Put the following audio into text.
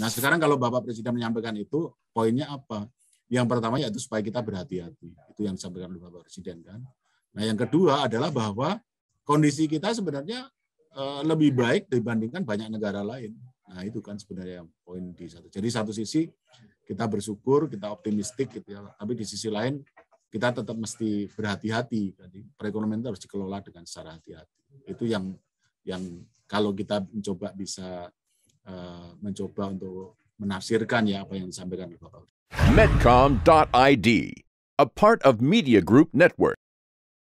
Nah sekarang kalau Bapak Presiden menyampaikan itu, poinnya apa? Yang pertama yaitu supaya kita berhati-hati. Itu yang disampaikan oleh Bapak Presiden kan. Nah yang kedua adalah bahwa kondisi kita sebenarnya eh, lebih baik dibandingkan banyak negara lain. Nah itu kan sebenarnya yang poin di satu. Jadi satu sisi kita bersyukur, kita optimistik, gitu ya. tapi di sisi lain kita tetap mesti berhati-hati. Jadi perekonomian itu harus dikelola dengan secara hati-hati. Itu yang yang kalau kita mencoba bisa Eh, mencoba untuk menafsirkan ya apa yang disampaikan oleh Bapak. Medcom.id, a part of Media Group Network.